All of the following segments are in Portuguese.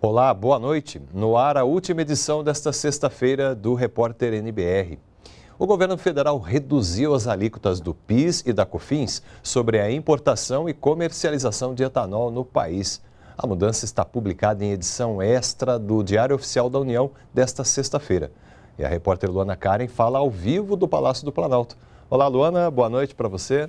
Olá, boa noite. No ar, a última edição desta sexta-feira do Repórter NBR. O governo federal reduziu as alíquotas do PIS e da COFINS sobre a importação e comercialização de etanol no país. A mudança está publicada em edição extra do Diário Oficial da União desta sexta-feira. E a repórter Luana Karen fala ao vivo do Palácio do Planalto. Olá, Luana, boa noite para você.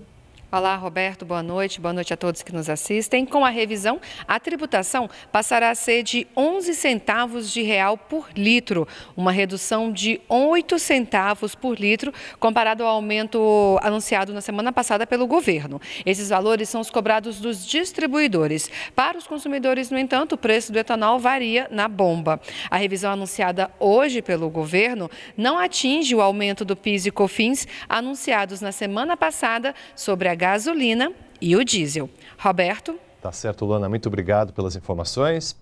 Olá, Roberto, boa noite. Boa noite a todos que nos assistem. Com a revisão, a tributação passará a ser de 11 centavos de real por litro, uma redução de 8 centavos por litro, comparado ao aumento anunciado na semana passada pelo governo. Esses valores são os cobrados dos distribuidores. Para os consumidores, no entanto, o preço do etanol varia na bomba. A revisão anunciada hoje pelo governo não atinge o aumento do PIS e COFINS anunciados na semana passada sobre a gasolina e o diesel. Roberto? Tá certo, Lona. Muito obrigado pelas informações.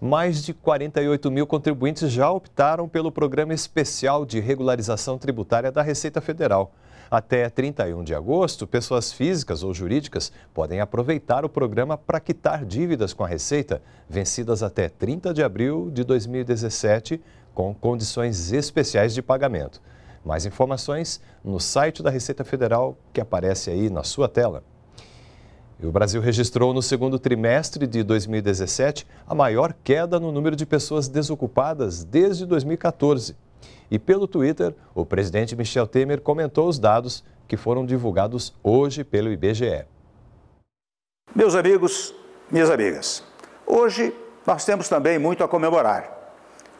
Mais de 48 mil contribuintes já optaram pelo Programa Especial de Regularização Tributária da Receita Federal. Até 31 de agosto, pessoas físicas ou jurídicas podem aproveitar o programa para quitar dívidas com a Receita, vencidas até 30 de abril de 2017, com condições especiais de pagamento. Mais informações no site da Receita Federal que aparece aí na sua tela. o Brasil registrou no segundo trimestre de 2017 a maior queda no número de pessoas desocupadas desde 2014. E pelo Twitter, o presidente Michel Temer comentou os dados que foram divulgados hoje pelo IBGE. Meus amigos, minhas amigas, hoje nós temos também muito a comemorar.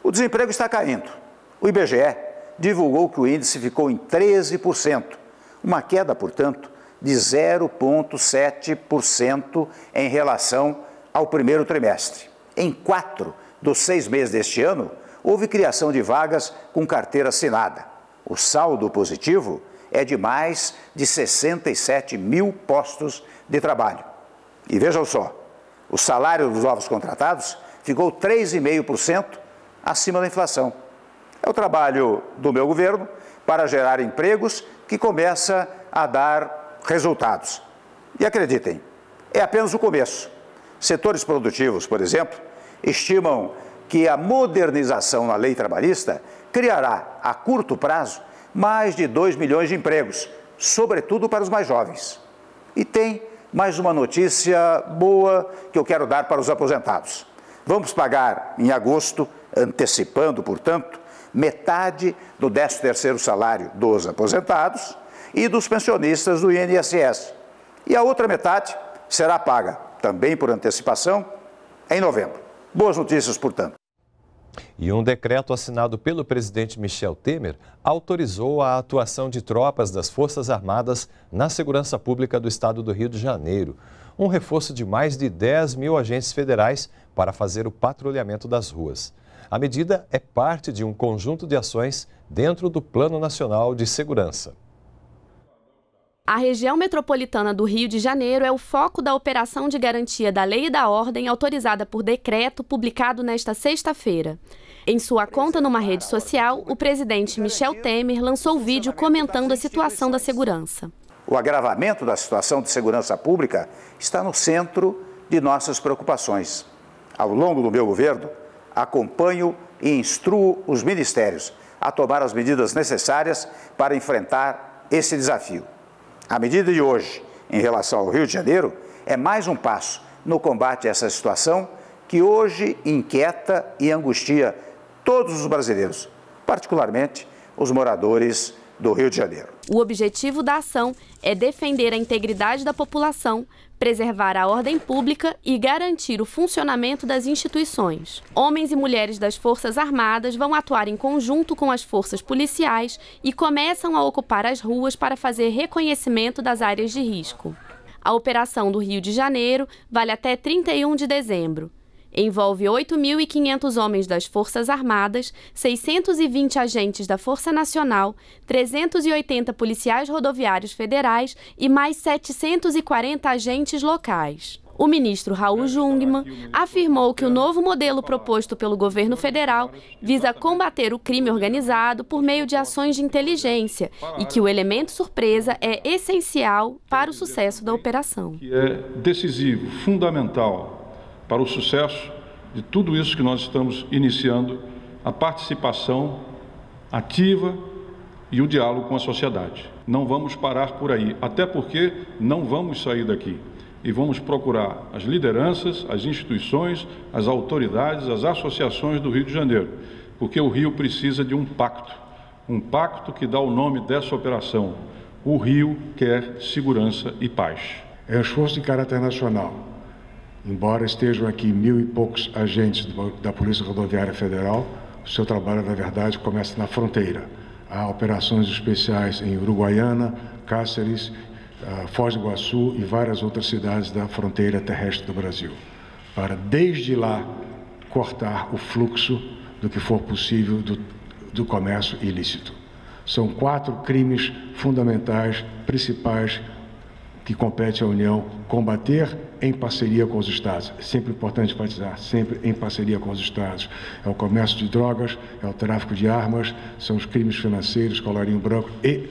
O desemprego está caindo. O IBGE divulgou que o índice ficou em 13%, uma queda, portanto, de 0,7% em relação ao primeiro trimestre. Em quatro dos seis meses deste ano, houve criação de vagas com carteira assinada. O saldo positivo é de mais de 67 mil postos de trabalho. E vejam só, o salário dos novos contratados ficou 3,5% acima da inflação. É o trabalho do meu governo para gerar empregos que começa a dar resultados. E acreditem, é apenas o começo. Setores produtivos, por exemplo, estimam que a modernização na lei trabalhista criará, a curto prazo, mais de 2 milhões de empregos, sobretudo para os mais jovens. E tem mais uma notícia boa que eu quero dar para os aposentados. Vamos pagar em agosto, antecipando, portanto, metade do 13º salário dos aposentados e dos pensionistas do INSS. E a outra metade será paga, também por antecipação, em novembro. Boas notícias, portanto. E um decreto assinado pelo presidente Michel Temer autorizou a atuação de tropas das Forças Armadas na segurança pública do estado do Rio de Janeiro. Um reforço de mais de 10 mil agentes federais para fazer o patrulhamento das ruas. A medida é parte de um conjunto de ações dentro do Plano Nacional de Segurança. A região metropolitana do Rio de Janeiro é o foco da operação de garantia da lei e da ordem autorizada por decreto publicado nesta sexta-feira. Em sua conta numa rede social, o presidente Michel Temer lançou vídeo comentando a situação da segurança. O agravamento da situação de segurança pública está no centro de nossas preocupações ao longo do meu governo, acompanho e instruo os ministérios a tomar as medidas necessárias para enfrentar esse desafio. A medida de hoje, em relação ao Rio de Janeiro, é mais um passo no combate a essa situação que hoje inquieta e angustia todos os brasileiros, particularmente os moradores do Rio de Janeiro. O objetivo da ação é defender a integridade da população, preservar a ordem pública e garantir o funcionamento das instituições. Homens e mulheres das Forças Armadas vão atuar em conjunto com as forças policiais e começam a ocupar as ruas para fazer reconhecimento das áreas de risco. A operação do Rio de Janeiro vale até 31 de dezembro. Envolve 8.500 homens das Forças Armadas, 620 agentes da Força Nacional, 380 policiais rodoviários federais e mais 740 agentes locais. O ministro Raul Jungmann afirmou que o novo modelo proposto pelo governo federal visa combater o crime organizado por meio de ações de inteligência e que o elemento surpresa é essencial para o sucesso da operação. É decisivo, fundamental para o sucesso de tudo isso que nós estamos iniciando, a participação ativa e o diálogo com a sociedade. Não vamos parar por aí, até porque não vamos sair daqui. E vamos procurar as lideranças, as instituições, as autoridades, as associações do Rio de Janeiro, porque o Rio precisa de um pacto, um pacto que dá o nome dessa operação. O Rio quer segurança e paz. É um esforço de caráter nacional Embora estejam aqui mil e poucos agentes da Polícia Rodoviária Federal, o seu trabalho, na verdade, começa na fronteira. Há operações especiais em Uruguaiana, Cáceres, ah, Foz do Iguaçu e várias outras cidades da fronteira terrestre do Brasil, para desde lá cortar o fluxo do que for possível do, do comércio ilícito. São quatro crimes fundamentais, principais que compete à União combater em parceria com os Estados. É sempre importante enfatizar, sempre em parceria com os Estados. É o comércio de drogas, é o tráfico de armas, são os crimes financeiros, colarinho branco e,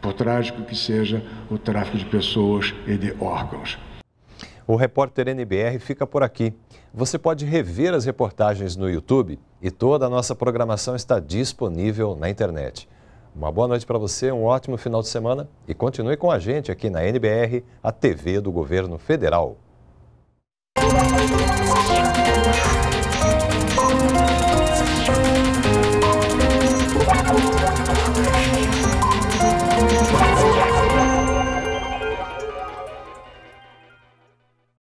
por trágico que seja, o tráfico de pessoas e de órgãos. O repórter NBR fica por aqui. Você pode rever as reportagens no YouTube e toda a nossa programação está disponível na internet. Uma boa noite para você, um ótimo final de semana e continue com a gente aqui na NBR, a TV do Governo Federal.